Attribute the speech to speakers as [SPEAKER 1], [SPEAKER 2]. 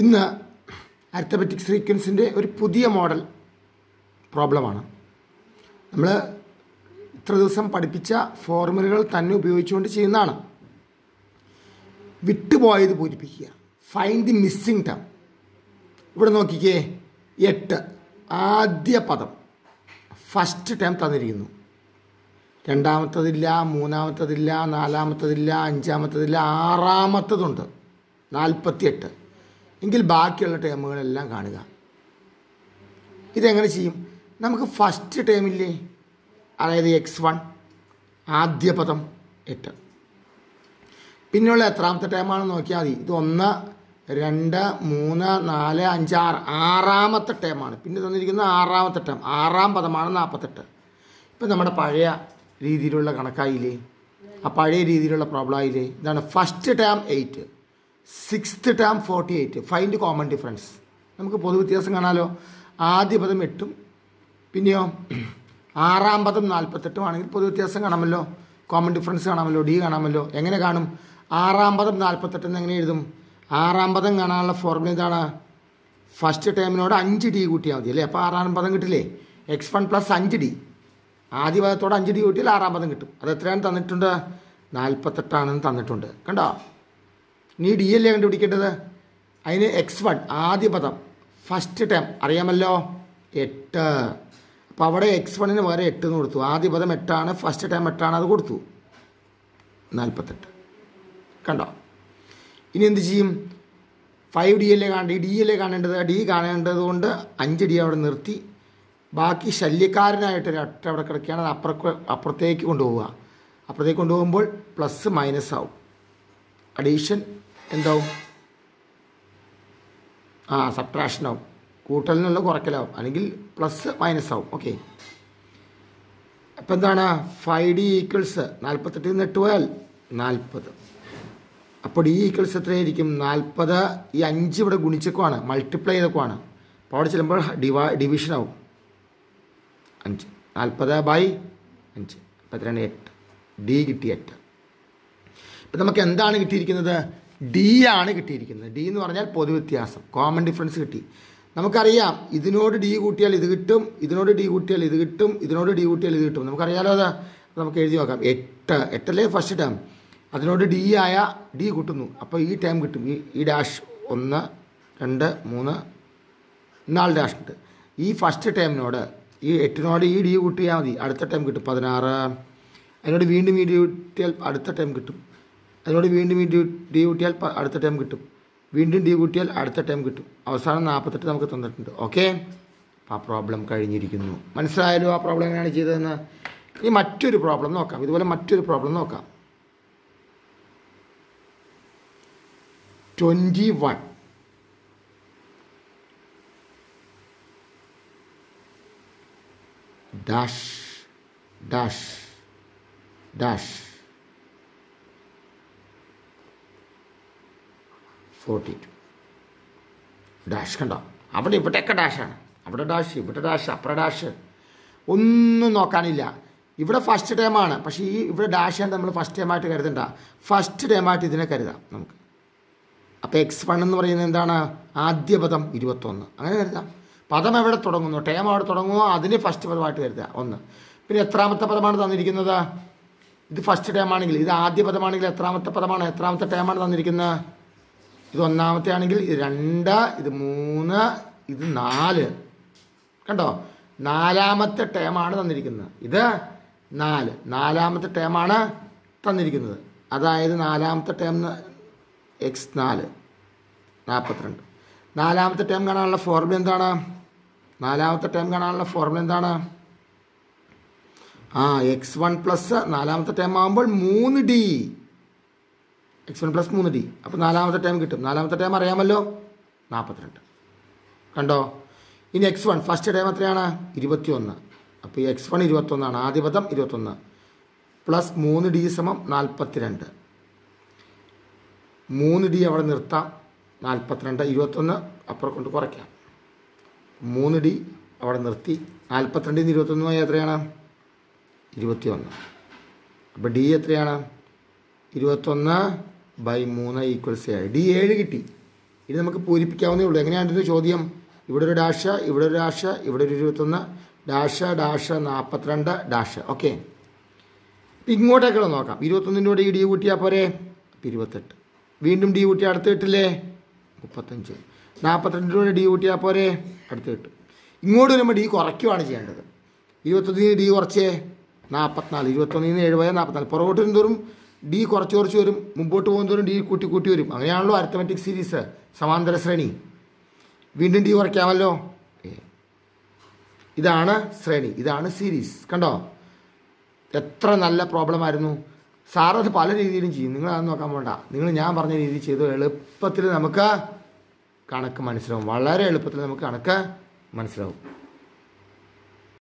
[SPEAKER 1] ഇന്ന് അരിത്തമെറ്റിക് സീക്വൻസിൻ്റെ ഒരു പുതിയ മോഡൽ പ്രോബ്ലമാണ് നമ്മൾ ഇത്ര ദിവസം പഠിപ്പിച്ച ഫോർമുലകൾ തന്നെ ഉപയോഗിച്ചുകൊണ്ട് ചെയ്യുന്നതാണ് വിട്ടുപോയത് പൂരിപ്പിക്കുക ഫൈൻഡ് ദി മിസ്സിംഗ് ടേം ഇവിടെ നോക്കിക്കേ എട്ട് ആദ്യ പദം ഫസ്റ്റ് ടേം തന്നിരിക്കുന്നു രണ്ടാമത്തതില്ല മൂന്നാമത്തതില്ല നാലാമത്തതില്ല അഞ്ചാമത്തതില്ല ആറാമത്തതുണ്ട് നാൽപ്പത്തിയെട്ട് എങ്കിൽ ബാക്കിയുള്ള ടേമുകളെല്ലാം കാണുക ഇതെങ്ങനെ ചെയ്യും നമുക്ക് ഫസ്റ്റ് ടേമില്ലേ അതായത് എക്സ് വൺ ആദ്യ പദം എട്ട് പിന്നെയുള്ള എത്രാമത്തെ ടേമാണെന്ന് നോക്കിയാൽ മതി ഇത് ഒന്ന് രണ്ട് മൂന്ന് നാല് അഞ്ച് ആറ് ആറാമത്തെ ടേമാണ് പിന്നെ തന്നിരിക്കുന്ന ആറാമത്തെ ടേം ആറാം പദമാണ് നാൽപ്പത്തെട്ട് ഇപ്പം നമ്മുടെ പഴയ രീതിയിലുള്ള കണക്കായില്ലേ ആ പഴയ രീതിയിലുള്ള പ്രോബ്ലം ആയില്ലേ ഇതാണ് first term eight sixth term forty eight find common difference നമുക്ക് പൊതു വ്യത്യാസം കാണാമല്ലോ ആദ്യ പദം എട്ടും പിന്നെയോ ആറാം പദം നാൽപ്പത്തെട്ടും ആണെങ്കിൽ പൊതു വ്യത്യാസം കാണാമല്ലോ കോമൺ ഡിഫറൻസ് കാണാമല്ലോ ഡി കാണാമല്ലോ എങ്ങനെ കാണും ആറാം പദം നാൽപ്പത്തെട്ട് എന്ന് എങ്ങനെ എഴുതും ആറാം പദം കാണാനുള്ള ഫോർമുല ഇതാണ് ഫസ്റ്റ് ടേമിനോട് അഞ്ച് ഡി കൂട്ടിയാൽ മതി അല്ലേ അപ്പോൾ ആറാം പദം കിട്ടില്ലേ എക്സ് വൺ പ്ലസ് അഞ്ച് ഡി ആദ്യ പദത്തോട് അഞ്ച് ഡി കൂട്ടിയാൽ ആറാം പദം കിട്ടും അത് എത്രയാണ് തന്നിട്ടുണ്ട് നാൽപ്പത്തെട്ടാണെന്ന് തന്നിട്ടുണ്ട് കണ്ടോ നീ ഡി അല്ലേ കണ്ടുപിടിക്കേണ്ടത് അതിന് എക്സ് വൺ ആദ്യ പദം ഫസ്റ്റ് ടേം അറിയാമല്ലോ എട്ട് അപ്പോൾ അവിടെ എക്സ് വണ്ണിന് വേറെ എട്ട് എന്ന് കൊടുത്തു ആദ്യ പദം എട്ടാണ് ഫസ്റ്റ് ടേം എട്ടാണ് അത് കൊടുത്തു നാൽപ്പത്തെട്ട് കണ്ടോ ഇനി എന്ത് ചെയ്യും ഫൈവ് ഡി എല്ലേ കാണേണ്ടത് ഡി അല്ലേ കാണേണ്ടത് ഡി കാണേണ്ടത് കൊണ്ട് അഞ്ച് ഡി അവിടെ നിർത്തി ബാക്കി ശല്യക്കാരനായിട്ട് ഒരു അട്ട അവിടെ കിടക്കുകയാണ് അത് അപ്പുറക്ക് അപ്പുറത്തേക്ക് കൊണ്ടുപോവുക അപ്പുറത്തേക്ക് കൊണ്ടുപോകുമ്പോൾ പ്ലസ് മൈനസ് ആവും അഡീഷൻ എന്തോ ആ സബ്ട്രാക്ഷനാവും കൂട്ടലിൽ നിന്നുള്ള കുറയ്ക്കലാവും അല്ലെങ്കിൽ പ്ലസ് മൈനസ് ആവും ഓക്കെ അപ്പം എന്താണ് ഫൈവ് ഡി ഈക്വൽസ് നാൽപ്പത്തെട്ടിൽ നിന്ന് എട്ട് പോയാൽ നാൽപ്പത് അപ്പോൾ ഡി ഈക്വൽസ് എത്രയായിരിക്കും നാൽപ്പത് ഈ അഞ്ച് ഇവിടെ ഗുണിച്ചേക്കുവാണ് മൾട്ടിപ്ലൈ ചെയ്തേക്കുവാണ് അപ്പോൾ അവിടെ ചെല്ലുമ്പോൾ ഡിവാ ഡിവിഷൻ ആവും അഞ്ച് നാൽപ്പത് ബൈ അഞ്ച് അപ്പം എത്രയാണ് എട്ട് ഡി കിട്ടി എട്ട് ഇപ്പം നമുക്ക് എന്താണ് കിട്ടിയിരിക്കുന്നത് ഡി ആണ് കിട്ടിയിരിക്കുന്നത് ഡി എന്ന് പറഞ്ഞാൽ പൊതുവ്യത്യാസം കോമൺ ഡിഫറൻസ് കിട്ടി നമുക്കറിയാം ഇതിനോട് ഡി കൂട്ടിയാൽ ഇത് കിട്ടും ഇതിനോട് ഡി കൂട്ടിയാൽ ഇത് കിട്ടും ഇതിനോട് ഡി കൂട്ടിയാൽ ഇത് കിട്ടും നമുക്കറിയാലോ അതാ നമുക്ക് എഴുതി നോക്കാം എട്ട് എട്ടല്ലേ ഫസ്റ്റ് ടേം അതിനോട് ഡി ആയ ഡി കൂട്ടുന്നു അപ്പോൾ ഈ ടേം കിട്ടും ഈ ഈ ഡാഷ് ഒന്ന് രണ്ട് മൂന്ന് നാല് ഡാഷ് ഉണ്ട് ഈ ഫസ്റ്റ് ടേമിനോട് ഈ എട്ടിനോട് ഈ ഡി കൂട്ടിയാൽ മതി അടുത്ത ടേം കിട്ടും പതിനാറ് അതിനോട് വീണ്ടും ഈ ഡി കൂട്ടിയാൽ അടുത്ത ടേം കിട്ടും അതിനോട് വീണ്ടും ഈ ഡി കൂട്ടിയാൽ അടുത്ത ടൈം കിട്ടും വീണ്ടും ഡി കൂട്ടിയാൽ അടുത്ത ടൈം കിട്ടും അവസാനം നാൽപ്പത്തെട്ട് നമുക്ക് തന്നിട്ടുണ്ട് ഓക്കെ ആ പ്രോബ്ലം കഴിഞ്ഞിരിക്കുന്നു മനസ്സിലായാലോ ആ പ്രോബ്ലം എങ്ങനെയാണ് ചെയ്തതെന്ന് ഇനി മറ്റൊരു പ്രോബ്ലം നോക്കാം ഇതുപോലെ മറ്റൊരു പ്രോബ്ലം നോക്കാം twenty one dash dash dash forty two dash കണ്ടോ അവിടെ ഇവിടെയൊക്കെ ഡാഷാണ് അവിടെ ഡാഷ് ഇവിടെ ഡാഷ് അപ്പുറ ഡാഷ് ഒന്നും നോക്കാനില്ല ഇവിടെ ഫസ്റ്റ് ടൈമാണ് പക്ഷേ ഈ ഇവിടെ ഡാഷ് ആണ് നമ്മൾ ഫസ്റ്റ് ടൈമായിട്ട് കരുതണ്ട ഫസ്റ്റ് ടൈമായിട്ട് ഇതിനെ കരുതാം നമുക്ക് അപ്പോൾ എക്സ് വൺ എന്ന് പറയുന്നത് എന്താണ് ആദ്യ പദം ഇരുപത്തൊന്ന് അങ്ങനെ കരുതാം പദം എവിടെ തുടങ്ങുന്നു ടൈം അവിടെ തുടങ്ങുമോ അതിന് ഫസ്റ്റ് പദമായിട്ട് കരുതുക ഒന്ന് പിന്നെ എത്രാമത്തെ പദമാണ് തന്നിരിക്കുന്നത് ഇത് ഫസ്റ്റ് ടൈം ആണെങ്കിൽ ഇത് ആദ്യ പദമാണെങ്കിൽ എത്രാമത്തെ പദമാണ് എത്രാമത്തെ ടൈമാണ് തന്നിരിക്കുന്നത് ഇത് ഒന്നാമത്തെ ആണെങ്കിൽ ഇത് രണ്ട് ഇത് മൂന്ന് ഇത് നാല് കണ്ടോ നാലാമത്തെ ടേമാണ് തന്നിരിക്കുന്നത് ഇത് നാല് നാലാമത്തെ ടേമാണ് തന്നിരിക്കുന്നത് അതായത് നാലാമത്തെ ടേം എക്സ് നാല് നാൽപ്പത്തിരണ്ട് നാലാമത്തെ ടേം കാണാനുള്ള ഫോർമുല എന്താണ് നാലാമത്തെ ടേം കാണാനുള്ള ഫോർമുല എന്താണ് ആ എക്സ് വൺ പ്ലസ് നാലാമത്തെ ടേം ആകുമ്പോൾ മൂന്ന് ഡി എക്സ് വൺ പ്ലസ് മൂന്ന് ഡി അപ്പോൾ നാലാമത്തെ ടൈം കിട്ടും നാലാമത്തെ ടൈം അറിയാമല്ലോ നാൽപ്പത്തിരണ്ട് കണ്ടോ ഇനി എക്സ് വൺ ഫസ്റ്റ് ടൈം എത്രയാണ് ഇരുപത്തി ഒന്ന് അപ്പോൾ ഈ എക്സ് വൺ ഇരുപത്തൊന്നാണ് ആദ്യ പദം ഇരുപത്തൊന്ന് പ്ലസ് മൂന്ന് ഡി സമം നാൽപ്പത്തിരണ്ട് മൂന്ന് ഡി അവിടെ നിർത്താം നാൽപ്പത്തിരണ്ട് ഇരുപത്തൊന്ന് അപ്പുറം കൊണ്ട് കുറയ്ക്കാം മൂന്ന് ഡി അവിടെ നിർത്തി നാൽപ്പത്തിരണ്ടിൽ നിന്ന് ഇരുപത്തൊന്ന് എത്രയാണ് ഇരുപത്തി ഒന്ന് അപ്പോൾ ഡി എത്രയാണ് ഇരുപത്തൊന്ന് ബൈ മൂന്ന് ഈക്വൽസ് എ ഡി ഏഴ് കിട്ടി ഇനി നമുക്ക് പൂരിപ്പിക്കാവുന്നേ ഉള്ളൂ എങ്ങനെയാണ് ചോദ്യം ഇവിടെ ഒരു ഡാഷ ഇവിടെ ഒരു ഡാഷ ഇവിടെ ഒരു ഇരുപത്തൊന്ന് ഡാഷ ഡാഷ നാൽപ്പത്തിരണ്ട് ഡാഷ ഓക്കെ ഇപ്പം ഇങ്ങോട്ടേക്കുള്ള നോക്കാം ഇരുപത്തൊന്നിൻ്റെ കൂടെ ഈ ഡി കൂട്ടിയാൽ പോരെ ഇരുപത്തെട്ട് വീണ്ടും ഡി കൂട്ടി അടുത്ത് കിട്ടില്ലേ മുപ്പത്തഞ്ച് നാൽപ്പത്തിരണ്ടിൻ്റെ കൂടെ ഡി കൂട്ടിയാൽ പോരെ അടുത്ത് കിട്ടും ഇങ്ങോട്ട് വരുമ്പോൾ ഡി കുറയ്ക്കുവാണ് ചെയ്യേണ്ടത് ഇരുപത്തൊന്നിന് ഡി കുറച്ചേ നാൽപ്പത്തിനാല് ഇരുപത്തൊന്നിന് ഏഴ് പോയാൽ നാൽപ്പത്തിനാല് പുറകോട്ട് വരുന്നതോറും ഡി കുറച്ച് കുറച്ച് വരും മുമ്പോട്ട് പോകുന്നതോറും ഡി കൂട്ടി കൂട്ടി വരും അങ്ങനെയാണല്ലോ അരിത്തമെറ്റിക് സീരീസ് സമാന്തര ശ്രേണി വീണ്ടും ഡി കുറയ്ക്കാമല്ലോ ഇതാണ് ശ്രേണി ഇതാണ് സീരീസ് കണ്ടോ എത്ര നല്ല പ്രോബ്ലം ആയിരുന്നു സാറത് പല രീതിയിലും ചെയ്യും നിങ്ങൾ അത് നോക്കാൻ വേണ്ട നിങ്ങൾ ഞാൻ പറഞ്ഞ രീതിയിൽ ചെയ്തു എളുപ്പത്തിൽ നമുക്ക് കണക്ക് മനസ്സിലാവും വളരെ എളുപ്പത്തിൽ നമുക്ക് കണക്ക് മനസ്സിലാവും